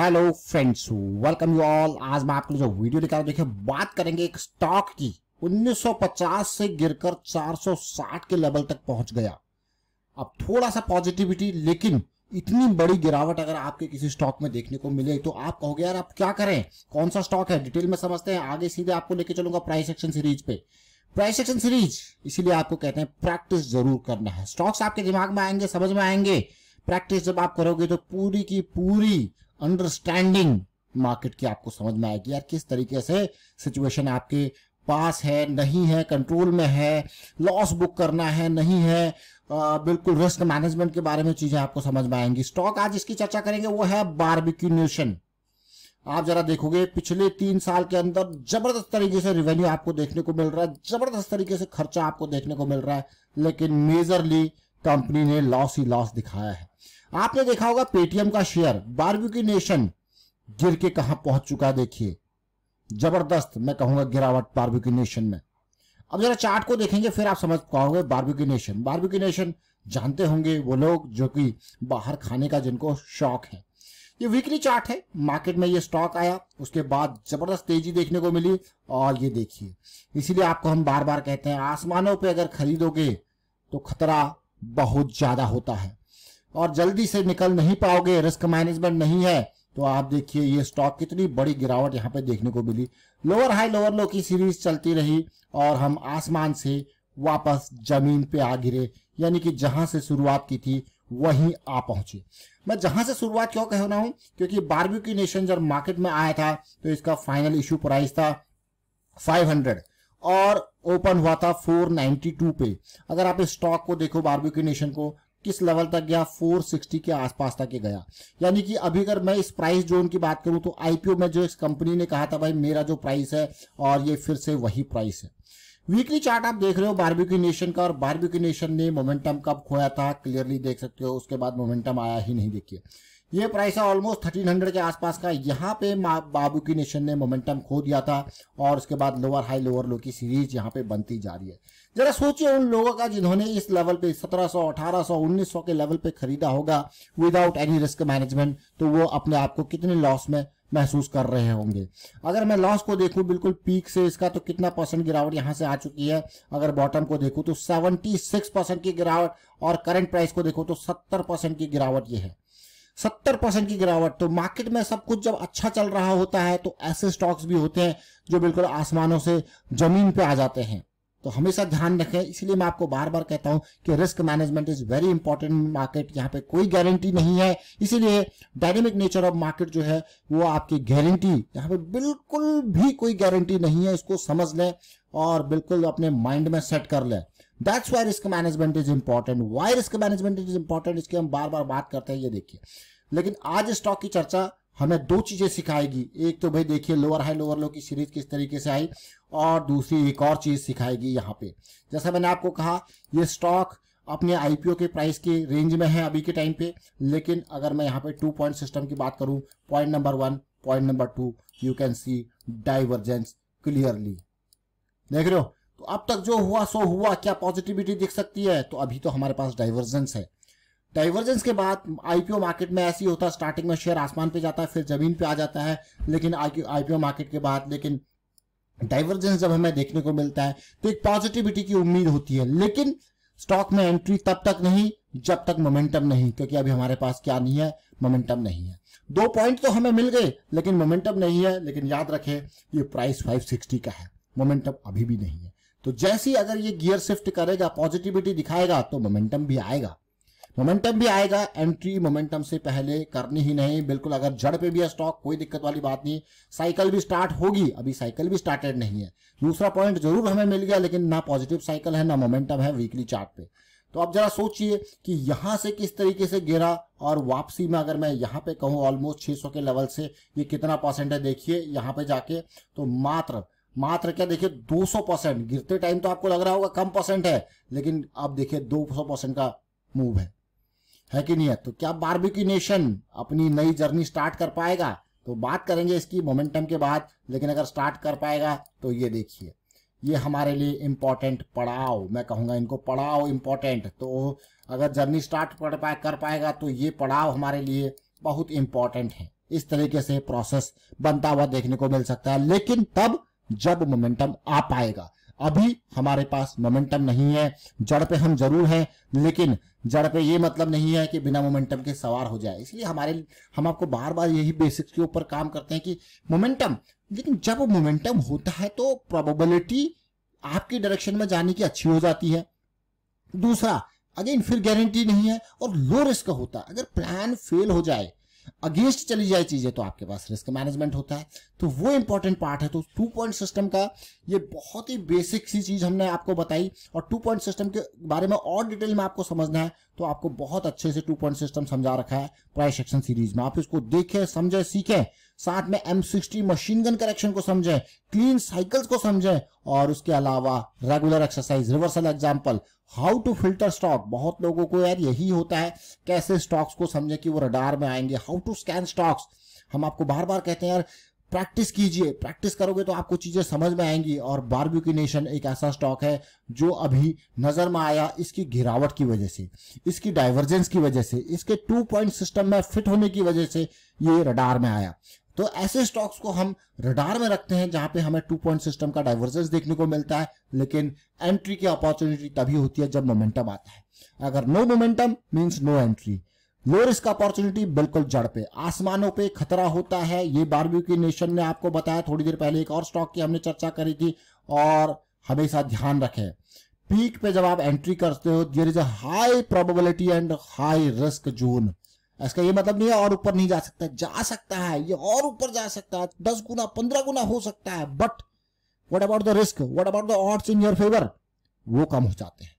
hello friends welcome you all आज मैं आपको जो वीडियो लेकर देखिए बात करेंगे एक स्टॉक की 1950 से गिरकर 460 के लेवल तक पहुंच गया अब थोड़ा सा पॉजिटिविटी लेकिन इतनी बड़ी गिरावट अगर आपके किसी स्टॉक में देखने को मिले तो आप कहोगे यार आप क्या करें कौन सा स्टॉक है डिटेल में समझते हैं आगे सीधे आपको लेके चलूंगा प्राइस एक्शन सीरीज पे प्राइस एक्शन सीरीज इसीलिए आपको कहते हैं प्रैक्टिस जरूर करना है स्टॉक्स आपके दिमाग में आएंगे समझ में आएंगे प्रैक्टिस जब आप करोगे तो पूरी की पूरी अंडरस्टैंडिंग मार्केट की आपको समझ में आएगी यार किस तरीके से सिचुएशन आपके पास है नहीं है कंट्रोल में है लॉस बुक करना है नहीं है आ, बिल्कुल रिस्क मैनेजमेंट के बारे में चीजें आपको समझ में आएंगी स्टॉक आज इसकी चर्चा करेंगे वो है बारबिक्यू नेशन आप जरा देखोगे पिछले तीन साल के अंदर जबरदस्त तरीके से रेवेन्यू आपको देखने को मिल रहा है जबरदस्त तरीके से खर्चा आपको देखने को मिल रहा है लेकिन मेजरली कंपनी ने लॉस ही लॉस दिखाया है आपने देखा होगा पेटीएम का शेयर बारबी की नेशन गिर के कहा पहुंच चुका देखिए जबरदस्त मैं कहूंगा गिरावट बारबी की नेशन में अब जरा चार्ट को देखेंगे फिर आप समझ पाओगे बारबी की नेशन बारबी की नेशन जानते होंगे वो लोग जो कि बाहर खाने का जिनको शौक है ये वीकली चार्ट है मार्केट में ये स्टॉक आया उसके बाद जबरदस्त तेजी देखने को मिली और ये देखिए इसीलिए आपको हम बार बार कहते हैं आसमानों पे अगर खरीदोगे तो खतरा बहुत ज्यादा होता है और जल्दी से निकल नहीं पाओगे रिस्क मैनेजमेंट नहीं है तो आप देखिए ये स्टॉक कितनी बड़ी गिरावट यहाँ पे देखने को मिली लोअर हाई लोअर लो की सीरीज चलती रही और हम आसमान से वापस जमीन पे आ गिरे यानी कि जहां से शुरुआत की थी वहीं आ पहुंचे मैं जहां से शुरुआत क्यों कह रहा हूं क्योंकि बारबी की नेशन जब मार्केट में आया था तो इसका फाइनल इश्यू प्राइस था 500 और ओपन हुआ था 492 पे अगर आप इस स्टॉक को देखो बारबी की नेशन को किस लेवल तक गया 460 के आसपास तक ये गया यानी कि अभी अगर मैं इस प्राइस जोन की बात करूं तो आईपीओ में जो इस कंपनी ने कहा था भाई मेरा जो प्राइस है और ये फिर से वही प्राइस है वीकली चार्ट आप देख रहे हो बारबेक्यू नेशन का और बारबेक्यू नेशन ने मोमेंटम कब खोया था क्लियरली देख सकते हो उसके बाद मोमेंटम आया ही नहीं देखिए ये प्राइस है ऑलमोस्ट 1300 के आसपास का यहाँ पे बाबू की नेशन ने मोमेंटम खो दिया था और उसके बाद लोअर हाई लोअर लो की सीरीज यहाँ पे बनती जा रही है जरा सोचिए उन लोगों का जिन्होंने इस लेवल पे 1700 1800 1900 के लेवल पे खरीदा होगा विदाउट एनी रिस्क मैनेजमेंट तो वो अपने आप को कितने लॉस में महसूस कर रहे होंगे अगर मैं लॉस को देखूं बिल्कुल पीक से इसका तो कितना परसेंट गिरावट यहां से आ चुकी है अगर बॉटम को देखूं तो 76 परसेंट की गिरावट और करंट प्राइस को देखो तो 70 परसेंट की गिरावट ये है सत्तर परसेंट की गिरावट तो मार्केट में सब कुछ जब अच्छा चल रहा होता है तो ऐसे स्टॉक्स भी होते हैं जो बिल्कुल आसमानों से जमीन पे आ जाते हैं तो हमेशा ध्यान रखें इसलिए मैं आपको बार बार कहता हूं कि risk management is very important market यहाँ पे कोई गारंटी नहीं है इसीलिए डायनेमिक नेचर ऑफ मार्केट जो है वो आपकी गारंटी यहाँ पे बिल्कुल भी कोई गारंटी नहीं है इसको समझ लें और बिल्कुल अपने माइंड में सेट कर लें that's why risk management is important why risk management is important इसकी हम बार बार बात करते हैं ये देखिए लेकिन आज स्टॉक की चर्चा हमें दो चीजें सिखाएगी एक तो भाई देखिए लोअर हाई लोअर लो की सीरीज किस तरीके से आई और दूसरी एक और चीज सिखाएगी यहाँ पे जैसा मैंने आपको कहा ये स्टॉक अपने आईपीओ के प्राइस के रेंज में है अभी के टाइम पे लेकिन अगर मैं यहाँ पे टू पॉइंट सिस्टम की बात करूं point number one point number two you can see divergence clearly देख रहे हो तो अब तक जो हुआ सो हुआ क्या पॉजिटिविटी दिख सकती है तो अभी तो हमारे पास डाइवर्जेंस है डाइवर्जेंस के बाद आईपीओ मार्केट में ऐसी होता है स्टार्टिंग में शेयर आसमान पे जाता है फिर जमीन पे आ जाता है लेकिन आईपीओ मार्केट के बाद लेकिन डाइवर्जेंस जब हमें देखने को मिलता है तो एक पॉजिटिविटी की उम्मीद होती है लेकिन स्टॉक में एंट्री तब तक नहीं जब तक मोमेंटम नहीं क्योंकि अभी हमारे पास क्या नहीं है मोमेंटम नहीं है दो पॉइंट तो हमें मिल गए लेकिन मोमेंटम नहीं है लेकिन याद रखें ये प्राइस 560 का है मोमेंटम अभी भी नहीं है तो जैसे ही अगर ये गियर शिफ्ट करेगा पॉजिटिविटी दिखाएगा तो मोमेंटम भी आएगा मोमेंटम भी आएगा एंट्री मोमेंटम से पहले करनी ही नहीं बिल्कुल अगर जड़ पे भी है स्टॉक कोई दिक्कत वाली बात नहीं साइकिल भी स्टार्ट होगी अभी साइकिल भी स्टार्टेड नहीं है दूसरा पॉइंट जरूर हमें मिल गया लेकिन ना पॉजिटिव साइकिल है ना मोमेंटम है वीकली चार्ट पे तो आप जरा सोचिए कि यहां से किस तरीके से गिरा और वापसी में अगर मैं यहां पे कहूं ऑलमोस्ट 600 के लेवल से ये कितना परसेंट है देखिए यहां पे जाके तो मात्र मात्र क्या देखिए 200 परसेंट गिरते टाइम तो आपको लग रहा होगा कम परसेंट है लेकिन आप देखिए 200 परसेंट का मूव है है कि नहीं है तो क्या बारबिकी नेशन अपनी नई जर्नी स्टार्ट कर पाएगा तो बात करेंगे इसकी मोमेंटम के बाद लेकिन अगर स्टार्ट कर पाएगा तो ये देखिए ये हमारे लिए इम्पोर्टेंट पड़ाव मैं कहूंगा इनको पड़ाव इम्पोर्टेंट तो अगर जर्नी स्टार्ट कर पाए कर पाएगा तो ये पड़ाव हमारे लिए बहुत इम्पोर्टेंट है इस तरीके से प्रोसेस बनता हुआ देखने को मिल सकता है लेकिन तब जब मोमेंटम आ पाएगा अभी हमारे पास मोमेंटम नहीं है जड़ पे हम जरूर हैं लेकिन जड़ पे ये मतलब नहीं है कि बिना मोमेंटम के सवार हो जाए इसलिए हमारे हम आपको बार बार यही बेसिक्स के ऊपर काम करते हैं कि मोमेंटम लेकिन जब मोमेंटम होता है तो प्रोबेबिलिटी आपकी डायरेक्शन में जाने की अच्छी हो जाती है दूसरा अगेन फिर गारंटी नहीं है और लो रिस्क होता है अगर प्लान फेल हो जाए अगेंस्ट चली जाए चीजें तो आपके पास रिस्क मैनेजमेंट होता है तो वो इंपॉर्टेंट पार्ट है तो टू पॉइंट सिस्टम का ये बहुत ही बेसिक सी चीज हमने आपको बताई और टू पॉइंट सिस्टम के बारे में और डिटेल में आपको समझना है तो आपको बहुत अच्छे से टू पॉइंट सिस्टम समझा रखा है प्राइस सेक्शन सीरीज में आप इसको देखें समझे सीखें साथ में M sixty machine gun correction को समझें क्लीन साइकिल्स को समझें और उसके अलावा regular exercise reversal example how to filter stock बहुत लोगों को यार यही होता है कैसे स्टॉक्स को समझें कि वो रडार में आएंगे हाउ टू स्कैन स्टॉक्स हम आपको बार बार कहते हैं यार प्रैक्टिस कीजिए प्रैक्टिस करोगे तो आपको चीजें समझ में आएंगी और बारबी की नेशन एक ऐसा स्टॉक है जो अभी नजर में आया इसकी गिरावट की वजह से इसकी डाइवर्जेंस की वजह से इसके टू पॉइंट सिस्टम में फिट होने की वजह से ये रडार में आया तो ऐसे स्टॉक्स को हम रडार में रखते हैं जहां पे हमें टू पॉइंट सिस्टम का डाइवर्जेंस देखने को मिलता है लेकिन एंट्री की अपॉर्चुनिटी तभी होती है जब मोमेंटम आता है अगर no momentum means no entry low risk opportunity बिल्कुल जड़ पे आसमानों पे खतरा होता है ये बारबी की नेशन ने आपको बताया थोड़ी देर पहले एक और स्टॉक की हमने चर्चा करी थी और हमेशा ध्यान रखें पीक पे जब आप एंट्री करते हो there is a high probability and high risk zone इसका ये मतलब नहीं है और ऊपर नहीं जा सकता जा सकता है ये और ऊपर जा सकता है दस गुना पंद्रह गुना हो सकता है but what about the risk what about the odds in your favour वो कम हो जाते हैं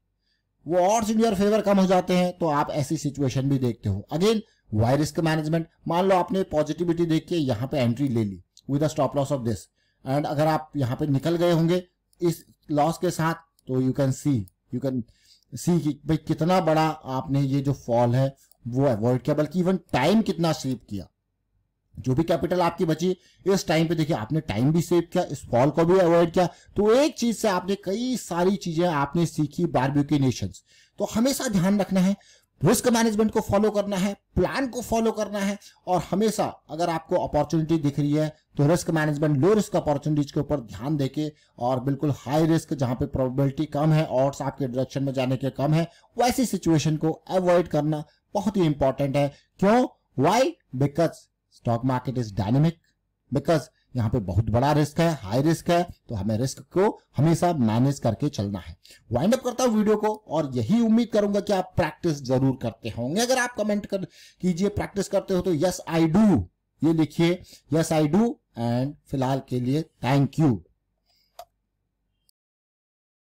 वो ऑर्ड्स इन योर फेवर कम हो जाते हैं तो आप ऐसी सिचुएशन भी देखते हो अगेन वाई रिस्क मैनेजमेंट मान लो आपने पॉजिटिविटी देख के यहाँ पे एंट्री ले ली with stop loss of this and अगर आप यहाँ पे निकल गए होंगे इस लॉस के साथ तो you can see you can see कि भाई कितना बड़ा आपने ये जो फॉल है वो अवॉइड किया बल्कि इवन टाइम कितना सेव किया जो भी कैपिटल आपकी बची इस टाइम पे देखिए आपने टाइम भी सेव किया इस फॉल को भी अवॉइड किया तो एक चीज से आपने कई सारी चीजें आपने सीखी बारबेक्यू नेशन तो हमेशा ध्यान रखना है रिस्क मैनेजमेंट को फॉलो करना है प्लान को फॉलो करना है और हमेशा अगर आपको अपॉर्चुनिटी दिख रही है तो risk management low risk opportunities के ऊपर ध्यान देके और बिल्कुल हाई रिस्क जहां पे प्रोबेबिलिटी कम है और आपके डायरेक्शन में जाने के कम है वैसी सिचुएशन को अवॉइड करना बहुत ही इंपॉर्टेंट है क्यों why because stock market is dynamic because यहाँ पे बहुत बड़ा रिस्क है हाई रिस्क है तो हमें रिस्क को हमेशा मैनेज करके चलना है वाइंड अप करता हूं वीडियो को और यही उम्मीद करूंगा कि आप प्रैक्टिस जरूर करते होंगे अगर आप कमेंट कर कीजिए प्रैक्टिस करते हो तो यस आई डू ये लिखिए यस आई डू एंड फिलहाल के लिए थैंक यू